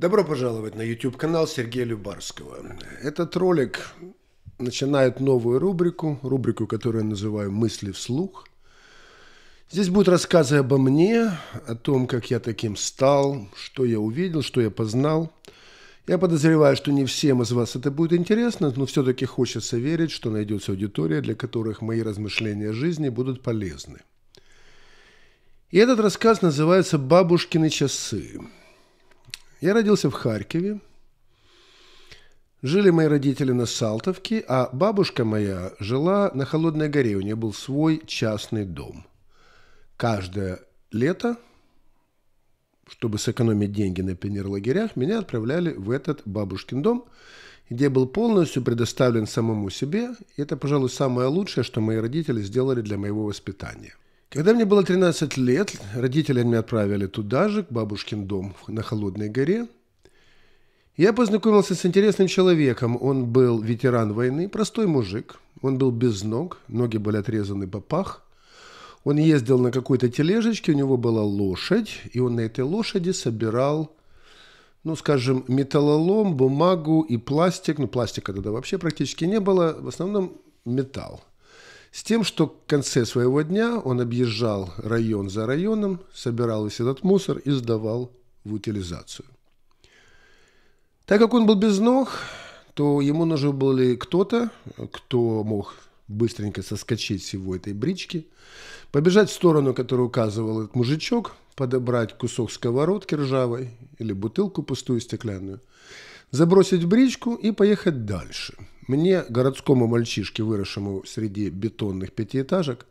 Добро пожаловать на YouTube-канал Сергея Любарского. Этот ролик начинает новую рубрику, рубрику, которую я называю «Мысли вслух». Здесь будут рассказы обо мне, о том, как я таким стал, что я увидел, что я познал. Я подозреваю, что не всем из вас это будет интересно, но все-таки хочется верить, что найдется аудитория, для которых мои размышления о жизни будут полезны. И этот рассказ называется «Бабушкины часы». Я родился в Харькове. Жили мои родители на Салтовке, а бабушка моя жила на Холодной горе. У нее был свой частный дом. Каждое лето, чтобы сэкономить деньги на пионерлагерях, меня отправляли в этот бабушкин дом, где был полностью предоставлен самому себе. И это, пожалуй, самое лучшее, что мои родители сделали для моего воспитания – когда мне было 13 лет, родители меня отправили туда же, к бабушкин дом на Холодной горе. Я познакомился с интересным человеком. Он был ветеран войны, простой мужик. Он был без ног, ноги были отрезаны по пах. Он ездил на какой-то тележечке, у него была лошадь, и он на этой лошади собирал ну, скажем, металлолом, бумагу и пластик. Ну, пластика тогда вообще практически не было, в основном металл. С тем, что в конце своего дня он объезжал район за районом, собирал весь этот мусор и сдавал в утилизацию. Так как он был без ног, то ему нужен был ли кто-то, кто мог быстренько соскочить с его этой брички, побежать в сторону, которую указывал этот мужичок, подобрать кусок сковородки ржавой или бутылку пустую стеклянную – забросить в бричку и поехать дальше. Мне, городскому мальчишке, выросшему среди бетонных пятиэтажек,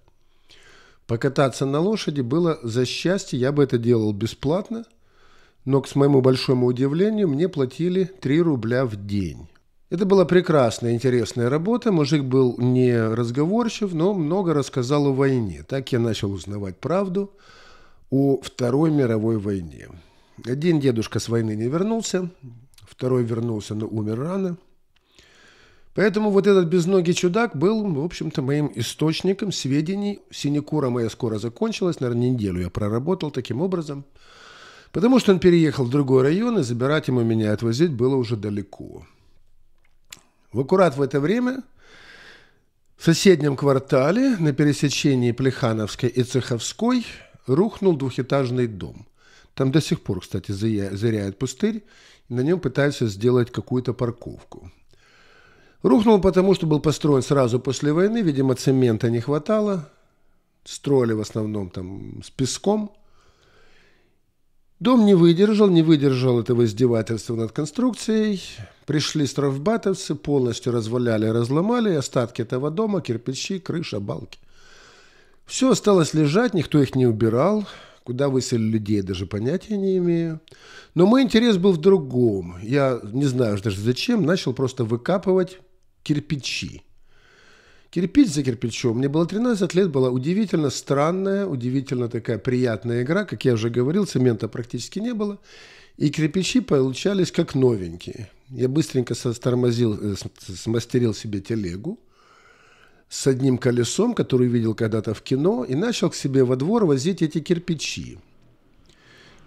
покататься на лошади было за счастье, я бы это делал бесплатно, но, к моему большому удивлению, мне платили 3 рубля в день. Это была прекрасная, интересная работа. Мужик был не разговорчив, но много рассказал о войне. Так я начал узнавать правду о Второй мировой войне. Один дедушка с войны не вернулся, второй вернулся, но умер рано. Поэтому вот этот безногий чудак был, в общем-то, моим источником сведений. Синекура моя скоро закончилась, наверное, неделю я проработал таким образом. Потому что он переехал в другой район, и забирать ему меня отвозить было уже далеко. В аккурат в это время в соседнем квартале на пересечении Плехановской и Цеховской рухнул двухэтажный дом. Там до сих пор, кстати, зыряет пустырь, на нем пытаются сделать какую-то парковку. Рухнул потому, что был построен сразу после войны. Видимо, цемента не хватало. Строили в основном там с песком. Дом не выдержал, не выдержал этого издевательства над конструкцией. Пришли штрафбатовцы, полностью разваляли, разломали остатки этого дома, кирпичи, крыша, балки. Все осталось лежать, никто их не убирал. Куда выселили людей, даже понятия не имею. Но мой интерес был в другом. Я не знаю даже зачем, начал просто выкапывать кирпичи. Кирпич за кирпичом. Мне было 13 лет, была удивительно странная, удивительно такая приятная игра. Как я уже говорил, цемента практически не было. И кирпичи получались как новенькие. Я быстренько стормозил, э, смастерил себе телегу с одним колесом, который видел когда-то в кино, и начал к себе во двор возить эти кирпичи.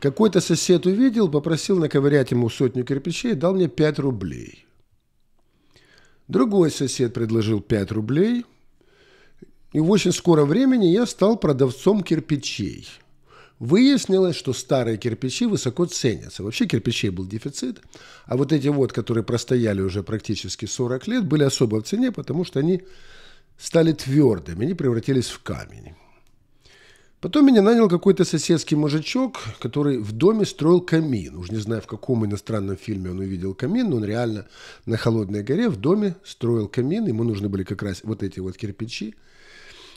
Какой-то сосед увидел, попросил наковырять ему сотню кирпичей и дал мне 5 рублей. Другой сосед предложил 5 рублей, и в очень скором времени я стал продавцом кирпичей. Выяснилось, что старые кирпичи высоко ценятся. Вообще кирпичей был дефицит, а вот эти вот, которые простояли уже практически 40 лет, были особо в цене, потому что они стали твердыми, они превратились в камень. Потом меня нанял какой-то соседский мужичок, который в доме строил камин. Уж не знаю, в каком иностранном фильме он увидел камин, но он реально на холодной горе в доме строил камин. Ему нужны были как раз вот эти вот кирпичи.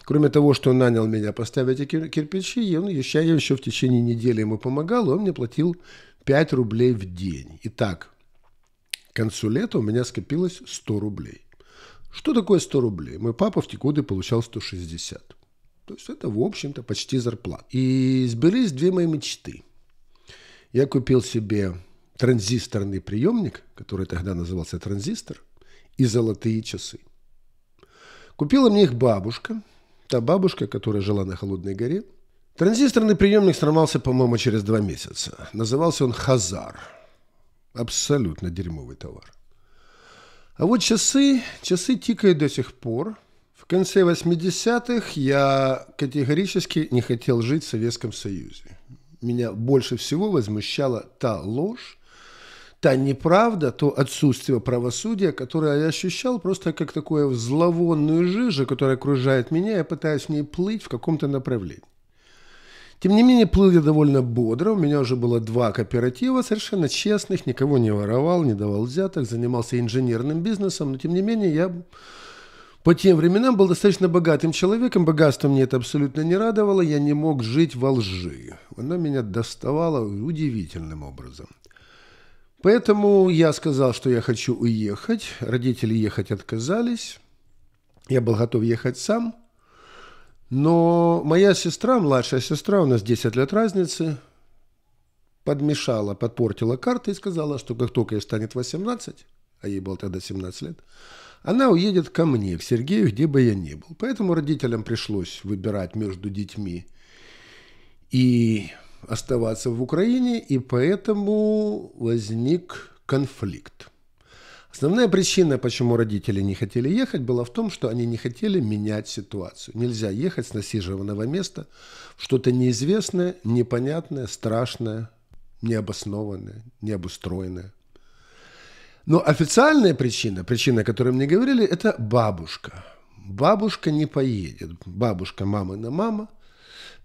Кроме того, что он нанял меня поставить эти кирпичи, и он еще, я еще в течение недели ему помогал, и он мне платил 5 рублей в день. Итак, к концу лета у меня скопилось 100 рублей. Что такое 100 рублей? Мой папа в те годы получал 160. То есть это, в общем-то, почти зарплата. И сбылись две мои мечты. Я купил себе транзисторный приемник, который тогда назывался транзистор, и золотые часы. Купила мне их бабушка, та бабушка, которая жила на Холодной горе. Транзисторный приемник сломался, по-моему, через два месяца. Назывался он «Хазар». Абсолютно дерьмовый товар. А вот часы, часы тикают до сих пор. В конце 80-х я категорически не хотел жить в Советском Союзе. Меня больше всего возмущала та ложь, та неправда, то отсутствие правосудия, которое я ощущал просто как такую зловонную жижу, которая окружает меня, я пытаюсь в ней плыть в каком-то направлении. Тем не менее, плыл я довольно бодро. У меня уже было два кооператива, совершенно честных, никого не воровал, не давал взяток, занимался инженерным бизнесом. Но тем не менее, я по тем временам был достаточно богатым человеком, богатство мне это абсолютно не радовало, я не мог жить во лжи. Она меня доставала удивительным образом. Поэтому я сказал, что я хочу уехать, родители ехать отказались, я был готов ехать сам – но моя сестра, младшая сестра, у нас 10 лет разницы, подмешала, подпортила карты и сказала, что как только ей станет 18, а ей было тогда 17 лет, она уедет ко мне, к Сергею, где бы я ни был. Поэтому родителям пришлось выбирать между детьми и оставаться в Украине, и поэтому возник конфликт. Основная причина, почему родители не хотели ехать, была в том, что они не хотели менять ситуацию. Нельзя ехать с насиженного места в что-то неизвестное, непонятное, страшное, необоснованное, необустроенное. Но официальная причина, причина, о которой мне говорили, это бабушка. Бабушка не поедет. Бабушка мамы на мама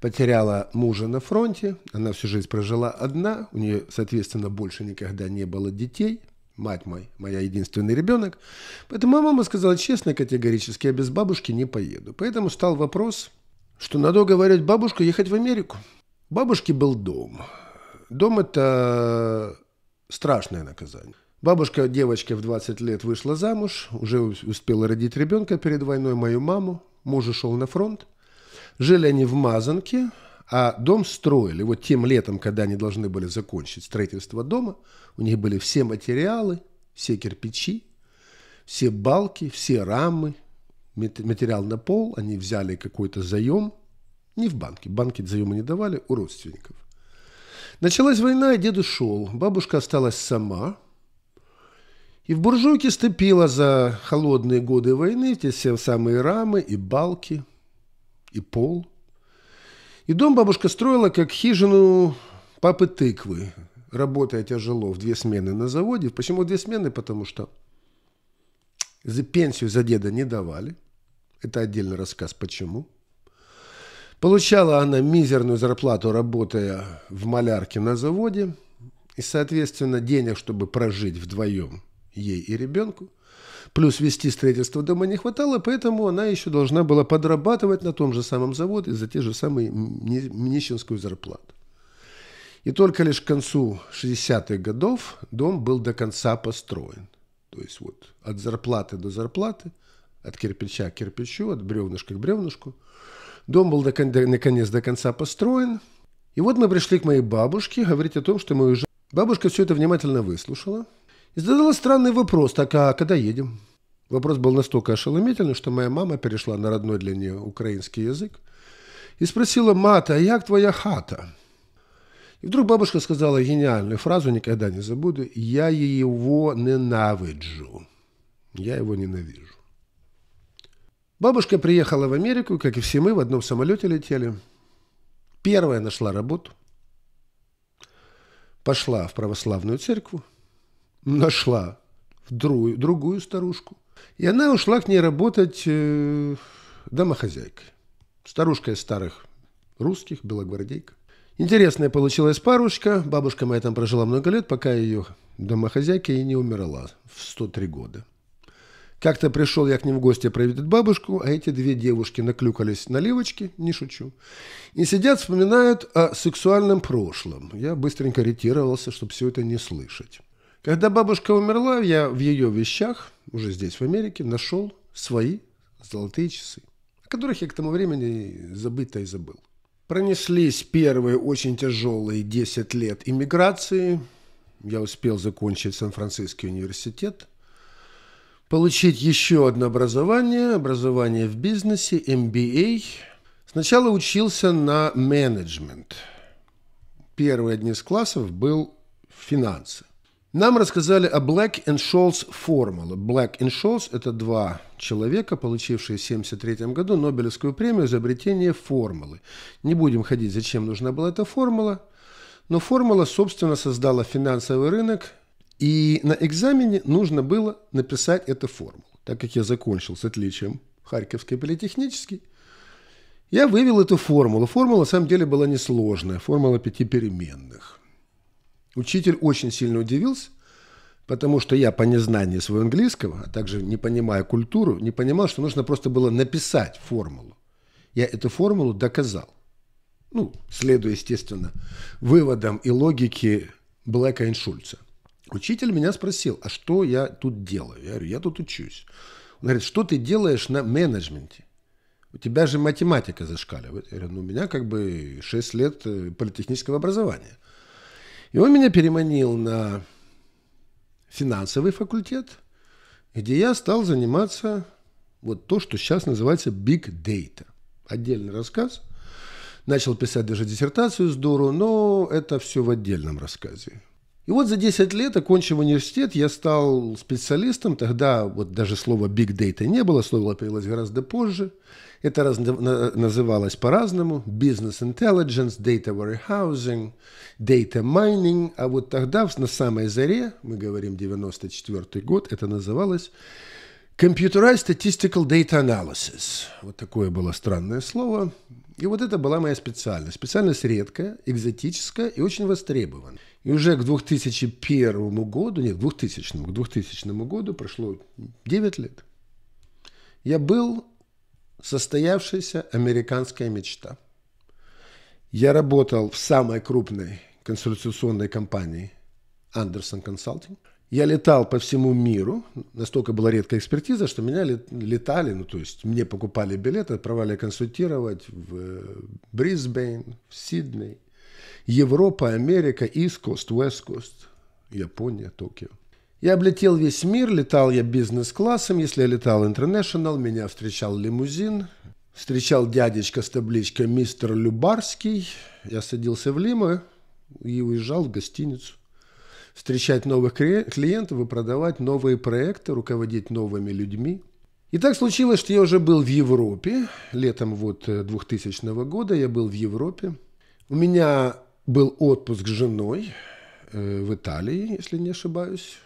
потеряла мужа на фронте. Она всю жизнь прожила одна. У нее, соответственно, больше никогда не было детей мать мой, моя единственный ребенок. Поэтому моя мама сказала честно, и категорически, я без бабушки не поеду. Поэтому стал вопрос, что надо уговаривать бабушку ехать в Америку. Бабушке был дом. Дом – это страшное наказание. Бабушка девочки в 20 лет вышла замуж, уже успела родить ребенка перед войной, мою маму. Муж ушел на фронт. Жили они в Мазанке, а дом строили вот тем летом, когда они должны были закончить строительство дома. У них были все материалы, все кирпичи, все балки, все рамы, материал на пол. Они взяли какой-то заем. Не в банке. Банки заема не давали у родственников. Началась война, и дед ушел. Бабушка осталась сама. И в буржуйке ступила за холодные годы войны те все самые рамы и балки, и пол – и дом бабушка строила как хижину папы тыквы, работая тяжело в две смены на заводе. Почему две смены? Потому что за пенсию за деда не давали. Это отдельный рассказ, почему. Получала она мизерную зарплату, работая в малярке на заводе. И, соответственно, денег, чтобы прожить вдвоем ей и ребенку – плюс вести строительство дома не хватало, поэтому она еще должна была подрабатывать на том же самом заводе за те же самые нищенскую зарплату. И только лишь к концу 60-х годов дом был до конца построен. То есть вот от зарплаты до зарплаты, от кирпича к кирпичу, от бревнышка к бревнышку. Дом был до, наконец до конца построен. И вот мы пришли к моей бабушке говорить о том, что мы уже. Бабушка все это внимательно выслушала – и задала странный вопрос, так а когда едем? Вопрос был настолько ошеломительный, что моя мама перешла на родной для нее украинский язык и спросила, «Мата, а як твоя хата?» И вдруг бабушка сказала гениальную фразу, никогда не забуду, «Я его ненавиджу». Я его ненавижу. Бабушка приехала в Америку, как и все мы, в одном самолете летели. Первая нашла работу. Пошла в православную церковь нашла другую, другую старушку. И она ушла к ней работать э, домохозяйкой. Старушка из старых русских, белогвардейка. Интересная получилась парушка. Бабушка моя там прожила много лет, пока ее домохозяйка и не умерла в 103 года. Как-то пришел я к ним в гости проведать бабушку, а эти две девушки наклюкались на ливочке, не шучу, и сидят, вспоминают о сексуальном прошлом. Я быстренько ретировался, чтобы все это не слышать. Когда бабушка умерла, я в ее вещах, уже здесь, в Америке, нашел свои золотые часы, о которых я к тому времени забыто и забыл. Пронеслись первые очень тяжелые 10 лет иммиграции. Я успел закончить Сан-Франциский университет, получить еще одно образование, образование в бизнесе, MBA. Сначала учился на менеджмент. Первый один из классов был финансы. Нам рассказали о Black and Scholes формулы. Black and Scholes – это два человека, получившие в 1973 году Нобелевскую премию за изобретение формулы. Не будем ходить, зачем нужна была эта формула, но формула, собственно, создала финансовый рынок, и на экзамене нужно было написать эту формулу. Так как я закончил с отличием Харьковской политехнической, я вывел эту формулу. Формула, на самом деле, была несложная. Формула пяти переменных. Учитель очень сильно удивился, потому что я по незнанию своего английского, а также не понимая культуру, не понимал, что нужно просто было написать формулу. Я эту формулу доказал. Ну, следуя, естественно, выводам и логике Блэка и Шульца. Учитель меня спросил, а что я тут делаю? Я говорю, я тут учусь. Он говорит, что ты делаешь на менеджменте? У тебя же математика зашкаливает. Я говорю, ну, у меня как бы 6 лет э, политехнического образования. И он меня переманил на финансовый факультет, где я стал заниматься вот то, что сейчас называется Big Data. Отдельный рассказ. Начал писать даже диссертацию с дуру, но это все в отдельном рассказе. И вот за 10 лет, окончив университет, я стал специалистом. Тогда вот даже слова «big data» не было, слово появилось гораздо позже. Это раз, на, называлось по-разному. Business intelligence, data warehousing, data mining. А вот тогда, на самой заре, мы говорим 94 год, это называлось Computerized Statistical Data Analysis. Вот такое было странное слово. И вот это была моя специальность. Специальность редкая, экзотическая и очень востребованная. И уже к 2001 году, нет, к 2000, к 2000 году прошло 9 лет. Я был состоявшаяся американская мечта. Я работал в самой крупной консультационной компании Anderson Consulting – я летал по всему миру. Настолько была редкая экспертиза, что меня летали, ну то есть мне покупали билеты, отправляли консультировать в э, Брисбейн, в Сидней. Европа, Америка, East Coast, West Coast, Япония, Токио. Я облетел весь мир, летал я бизнес-классом, если я летал international, меня встречал лимузин, встречал дядечка с табличкой «Мистер Любарский», я садился в Лиму и уезжал в гостиницу встречать новых клиентов и продавать новые проекты, руководить новыми людьми. И так случилось, что я уже был в Европе, летом вот 2000 э, года я был в Европе. У меня был отпуск с женой э, в Италии, если не ошибаюсь.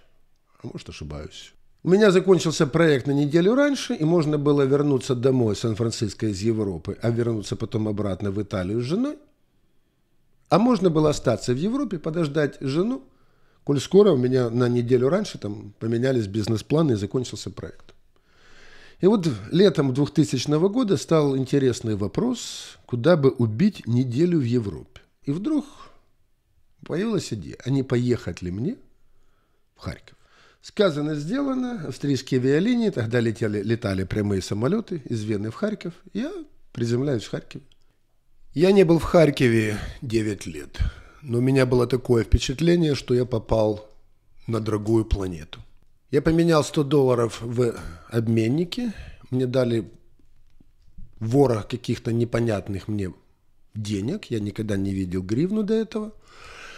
А может, ошибаюсь. У меня закончился проект на неделю раньше, и можно было вернуться домой в Сан-Франциско из Европы, а вернуться потом обратно в Италию с женой. А можно было остаться в Европе, подождать жену Коль скоро у меня на неделю раньше там поменялись бизнес-планы и закончился проект. И вот летом 2000 года стал интересный вопрос, куда бы убить неделю в Европе. И вдруг появилась идея, а не поехать ли мне в Харьков. Сказано, сделано. Австрийские авиалинии, тогда летели, летали прямые самолеты из Вены в Харьков. Я приземляюсь в Харькове. Я не был в Харькове 9 лет но у меня было такое впечатление, что я попал на другую планету. Я поменял 100 долларов в обменнике, мне дали ворох каких-то непонятных мне денег, я никогда не видел гривну до этого.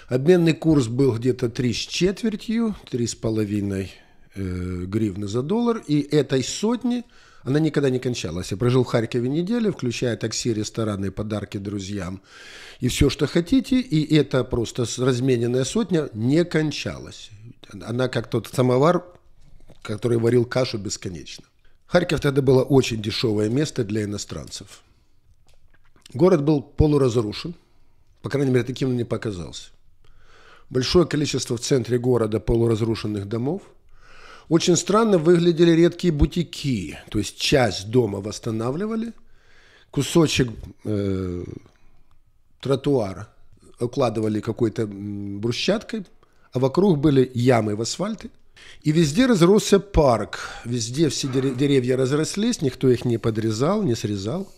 Обменный курс был где-то 3 с четвертью, с половиной э, гривны за доллар, и этой сотни – она никогда не кончалась. Я прожил в Харькове неделю, включая такси, рестораны, подарки друзьям и все, что хотите. И это просто размененная сотня не кончалась. Она как тот самовар, который варил кашу бесконечно. Харьков тогда было очень дешевое место для иностранцев. Город был полуразрушен. По крайней мере, таким он не показался. Большое количество в центре города полуразрушенных домов – очень странно выглядели редкие бутики. То есть часть дома восстанавливали, кусочек э, тротуара укладывали какой-то брусчаткой, а вокруг были ямы в асфальте. И везде разросся парк. Везде все деревья разрослись, никто их не подрезал, не срезал.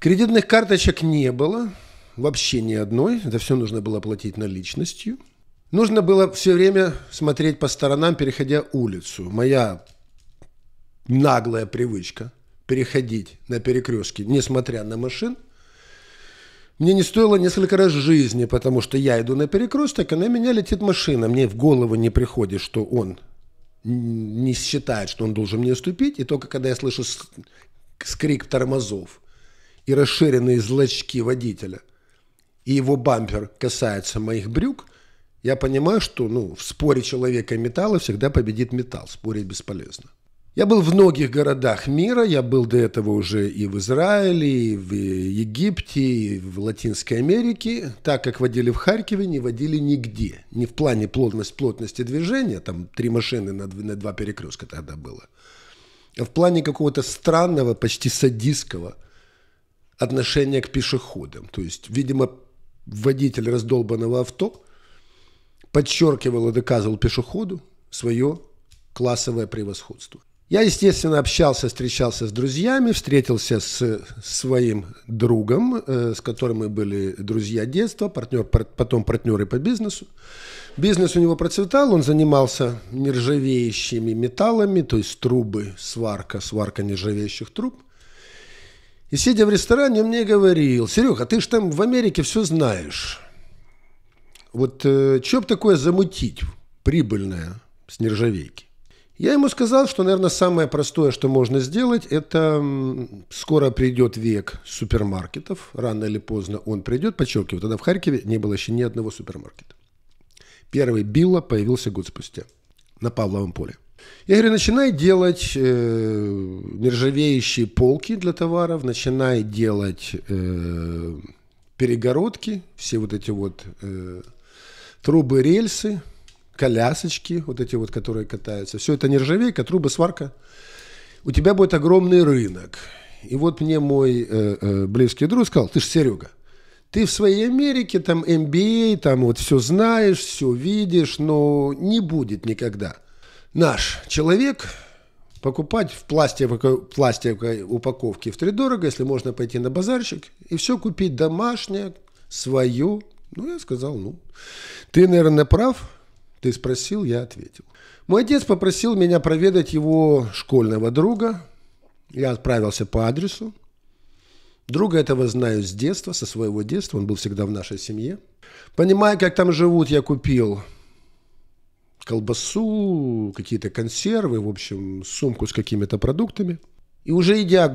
Кредитных карточек не было, вообще ни одной. За все нужно было платить наличностью – Нужно было все время смотреть по сторонам, переходя улицу. Моя наглая привычка переходить на перекрестке, несмотря на машин, мне не стоило несколько раз жизни, потому что я иду на перекресток, а на меня летит машина. Мне в голову не приходит, что он не считает, что он должен мне уступить. И только когда я слышу скрик тормозов и расширенные злачки водителя, и его бампер касается моих брюк – я понимаю, что ну, в споре человека и металла всегда победит металл. Спорить бесполезно. Я был в многих городах мира, я был до этого уже и в Израиле, и в Египте, и в Латинской Америке, так как водили в Харькове, не водили нигде. Не в плане плотность, плотности движения, там три машины на, на два перекрестка тогда было, а в плане какого-то странного, почти садистского отношения к пешеходам. То есть, видимо, водитель раздолбанного авто подчеркивал и доказывал пешеходу свое классовое превосходство. Я, естественно, общался, встречался с друзьями, встретился с своим другом, э, с которым мы были друзья детства, партнер, потом партнеры по бизнесу. Бизнес у него процветал, он занимался нержавеющими металлами, то есть трубы, сварка, сварка нержавеющих труб. И сидя в ресторане, он мне говорил, Серега, ты же там в Америке все знаешь вот э, что бы такое замутить прибыльное с нержавейки? Я ему сказал, что, наверное, самое простое, что можно сделать, это скоро придет век супермаркетов, рано или поздно он придет, подчеркиваю, тогда в Харькове не было еще ни одного супермаркета. Первый Билла появился год спустя на Павловом поле. Я говорю, начинай делать э, нержавеющие полки для товаров, начинай делать э, перегородки, все вот эти вот э, трубы, рельсы, колясочки, вот эти вот, которые катаются. Все это нержавейка, трубы, сварка. У тебя будет огромный рынок. И вот мне мой э, э, близкий друг сказал, ты же Серега, ты в своей Америке там MBA, а, там вот все знаешь, все видишь, но не будет никогда. Наш человек покупать в пластиковой, пластиковой упаковке в три дорого, если можно пойти на базарчик и все купить домашнее, свое, ну, я сказал, ну, ты, наверное, прав. Ты спросил, я ответил. Мой отец попросил меня проведать его школьного друга. Я отправился по адресу. Друга этого знаю с детства, со своего детства. Он был всегда в нашей семье. Понимая, как там живут, я купил колбасу, какие-то консервы, в общем, сумку с какими-то продуктами. И уже идя,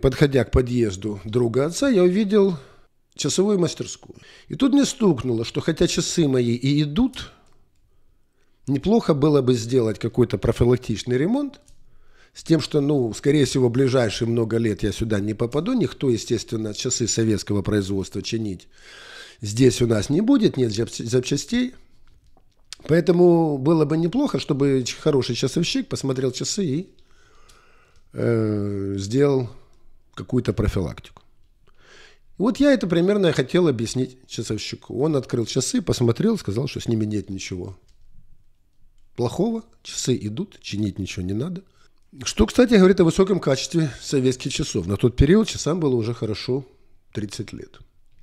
подходя к подъезду друга отца, я увидел часовую мастерскую. И тут мне стукнуло, что хотя часы мои и идут, неплохо было бы сделать какой-то профилактичный ремонт, с тем, что, ну, скорее всего, в ближайшие много лет я сюда не попаду. Никто, естественно, часы советского производства чинить здесь у нас не будет, нет запчастей. Поэтому было бы неплохо, чтобы хороший часовщик посмотрел часы и э, сделал какую-то профилактику. И вот я это примерно хотел объяснить часовщику. Он открыл часы, посмотрел, сказал, что с ними нет ничего плохого. Часы идут, чинить ничего не надо. Что, кстати, говорит о высоком качестве советских часов. На тот период часам было уже хорошо 30 лет.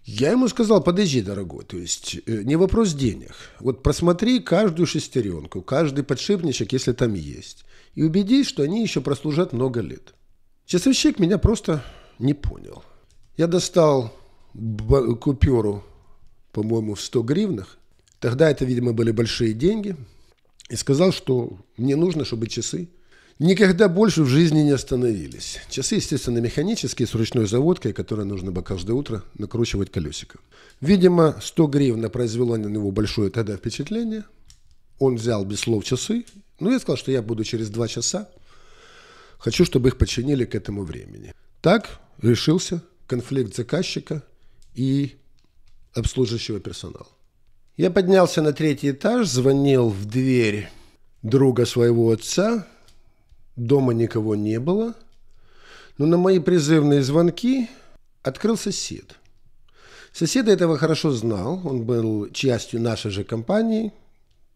Я ему сказал, подожди, дорогой, то есть э, не вопрос денег. Вот просмотри каждую шестеренку, каждый подшипничек, если там есть, и убедись, что они еще прослужат много лет. Часовщик меня просто не понял. Я достал купюру, по-моему, в 100 гривнах. Тогда это, видимо, были большие деньги. И сказал, что мне нужно, чтобы часы никогда больше в жизни не остановились. Часы, естественно, механические, с ручной заводкой, которые нужно было каждое утро накручивать колесиком. Видимо, 100 гривна произвело на него большое тогда впечатление. Он взял без слов часы. Ну, я сказал, что я буду через 2 часа. Хочу, чтобы их починили к этому времени. Так решился конфликт заказчика и обслуживающего персонала. Я поднялся на третий этаж, звонил в дверь друга своего отца. Дома никого не было. Но на мои призывные звонки открыл сосед. Сосед этого хорошо знал. Он был частью нашей же компании.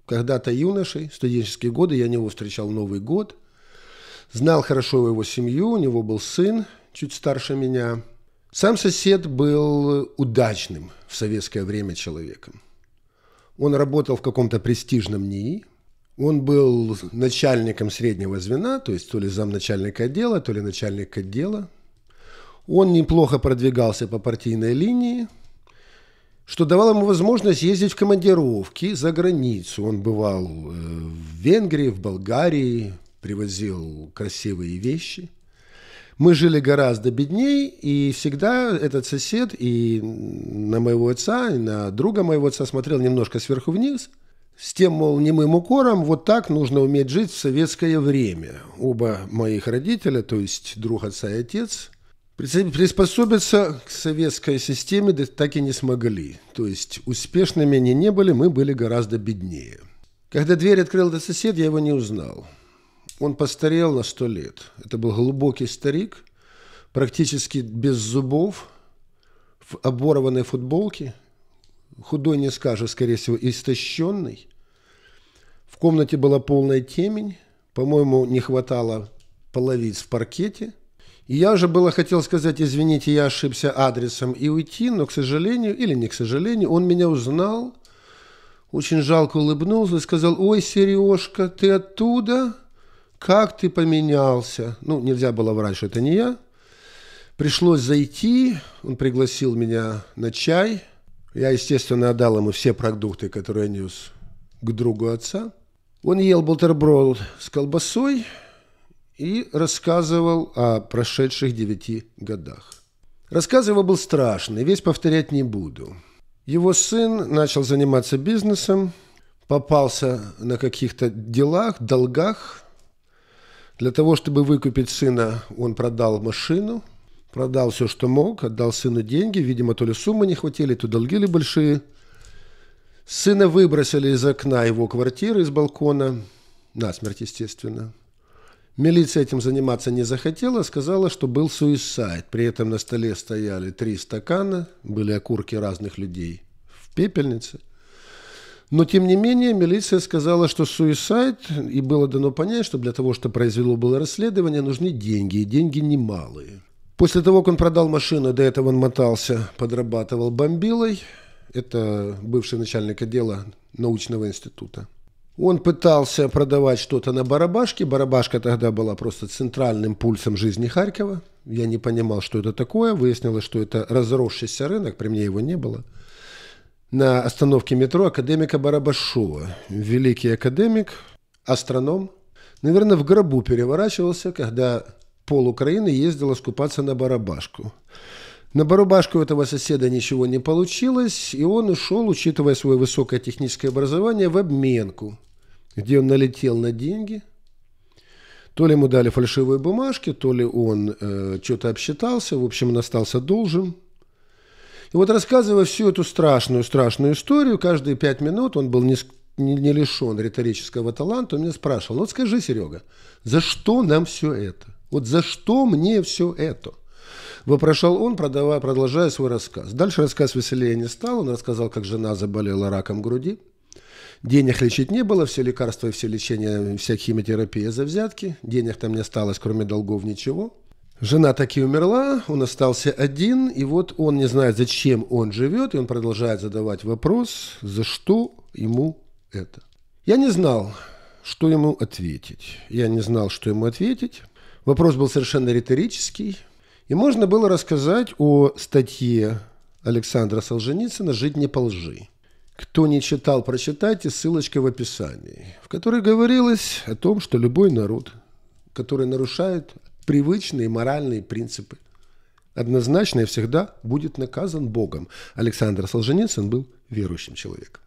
Когда-то юношей, студенческие годы, я него встречал Новый год. Знал хорошо его семью, у него был сын, чуть старше меня – сам сосед был удачным в советское время человеком. Он работал в каком-то престижном НИИ, он был начальником среднего звена, то есть то ли замначальника отдела, то ли начальник отдела. Он неплохо продвигался по партийной линии, что давало ему возможность ездить в командировки за границу. Он бывал э, в Венгрии, в Болгарии, привозил красивые вещи мы жили гораздо бедней, и всегда этот сосед и на моего отца, и на друга моего отца смотрел немножко сверху вниз, с тем, мол, немым укором, вот так нужно уметь жить в советское время. Оба моих родителя, то есть друг отца и отец, приспособиться к советской системе так и не смогли. То есть успешными они не были, мы были гораздо беднее. Когда дверь открыл этот сосед, я его не узнал. Он постарел на сто лет. Это был глубокий старик, практически без зубов, в оборванной футболке, худой не скажешь, скорее всего, истощенный. В комнате была полная темень, по-моему, не хватало половиц в паркете. И я уже было хотел сказать, извините, я ошибся адресом и уйти, но, к сожалению, или не к сожалению, он меня узнал, очень жалко улыбнулся и сказал, ой, Сережка, ты оттуда? как ты поменялся. Ну, нельзя было врать, что это не я. Пришлось зайти, он пригласил меня на чай. Я, естественно, отдал ему все продукты, которые я нес к другу отца. Он ел бутерброд с колбасой и рассказывал о прошедших девяти годах. Рассказ его был страшный, весь повторять не буду. Его сын начал заниматься бизнесом, попался на каких-то делах, долгах – для того, чтобы выкупить сына, он продал машину, продал все, что мог, отдал сыну деньги. Видимо, то ли суммы не хватили, то долги ли большие. Сына выбросили из окна его квартиры, из балкона. Насмерть, естественно. Милиция этим заниматься не захотела, сказала, что был суицид. При этом на столе стояли три стакана, были окурки разных людей в пепельнице. Но, тем не менее, милиция сказала, что суицид, и было дано понять, что для того, чтобы произвело было расследование, нужны деньги, и деньги немалые. После того, как он продал машину, до этого он мотался, подрабатывал бомбилой, это бывший начальник отдела научного института. Он пытался продавать что-то на барабашке. Барабашка тогда была просто центральным пульсом жизни Харькова. Я не понимал, что это такое. Выяснилось, что это разросшийся рынок, при мне его не было – на остановке метро академика Барабашова. Великий академик, астроном. Наверное, в гробу переворачивался, когда пол Украины ездил искупаться на Барабашку. На барабашку этого соседа ничего не получилось, и он ушел, учитывая свое высокое техническое образование, в обменку, где он налетел на деньги. То ли ему дали фальшивые бумажки, то ли он э, что-то обсчитался, в общем, он остался должен – и вот рассказывая всю эту страшную, страшную историю, каждые пять минут он был не, не, не лишен риторического таланта, он меня спрашивал, ну вот скажи, Серега, за что нам все это? Вот за что мне все это? Вопрошал он, продавая, продолжая свой рассказ. Дальше рассказ веселее не стал. Он рассказал, как жена заболела раком груди. Денег лечить не было, все лекарства и все лечения, вся химиотерапия за взятки. Денег там не осталось, кроме долгов, ничего. Жена таки умерла, он остался один, и вот он не знает, зачем он живет, и он продолжает задавать вопрос, за что ему это. Я не знал, что ему ответить. Я не знал, что ему ответить. Вопрос был совершенно риторический. И можно было рассказать о статье Александра Солженицына «Жить не по лжи». Кто не читал, прочитайте, ссылочка в описании, в которой говорилось о том, что любой народ, который нарушает привычные моральные принципы. Однозначно и всегда будет наказан Богом. Александр Солженицын был верующим человеком.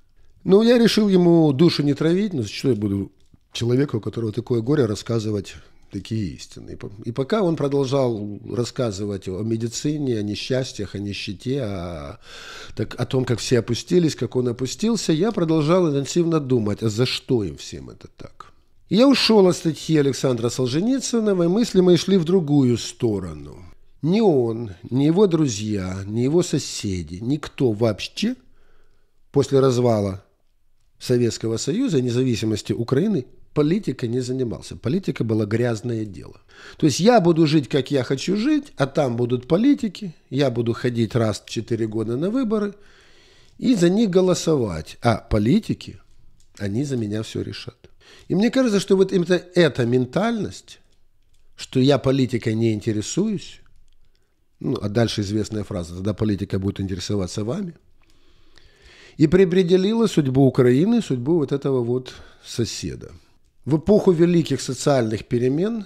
Ну, я решил ему душу не травить, но что я буду человеку, у которого такое горе, рассказывать такие истины. И пока он продолжал рассказывать о медицине, о несчастьях, о нищете, о, так, о том, как все опустились, как он опустился, я продолжал интенсивно думать, а за что им всем это так? я ушел от статьи Александра Солженицына, и мысли мои шли в другую сторону. Ни он, ни его друзья, ни его соседи, никто вообще после развала Советского Союза и независимости Украины политика не занимался. Политика была грязное дело. То есть я буду жить, как я хочу жить, а там будут политики, я буду ходить раз в четыре года на выборы и за них голосовать. А политики, они за меня все решат. И мне кажется, что вот именно эта ментальность, что я политикой не интересуюсь, ну, а дальше известная фраза, тогда политика будет интересоваться вами, и припределила судьбу Украины, судьбу вот этого вот соседа. В эпоху великих социальных перемен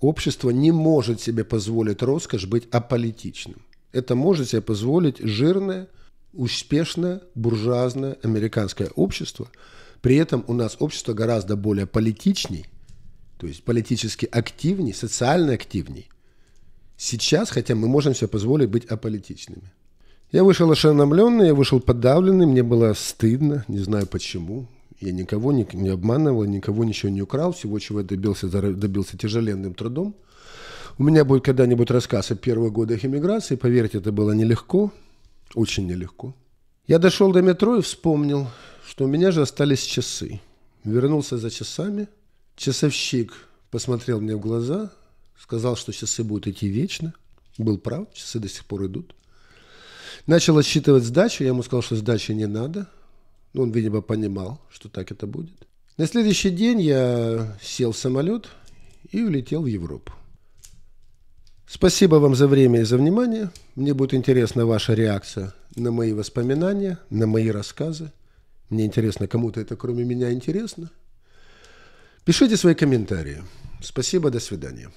общество не может себе позволить роскошь быть аполитичным. Это может себе позволить жирное, успешное, буржуазное американское общество – при этом у нас общество гораздо более политичней, то есть политически активней, социально активней. Сейчас, хотя мы можем себе позволить быть аполитичными. Я вышел ошеломленный, я вышел подавленный, мне было стыдно, не знаю почему. Я никого не, не обманывал, никого ничего не украл, всего, чего я добился, добился тяжеленным трудом. У меня будет когда-нибудь рассказ о первых годах эмиграции, поверьте, это было нелегко, очень нелегко. Я дошел до метро и вспомнил, что у меня же остались часы. Вернулся за часами. Часовщик посмотрел мне в глаза, сказал, что часы будут идти вечно. Был прав, часы до сих пор идут. Начал отсчитывать сдачу, я ему сказал, что сдачи не надо. Ну, он, видимо, понимал, что так это будет. На следующий день я сел в самолет и улетел в Европу. Спасибо вам за время и за внимание. Мне будет интересна ваша реакция на мои воспоминания, на мои рассказы. Мне интересно, кому-то это кроме меня интересно? Пишите свои комментарии. Спасибо, до свидания.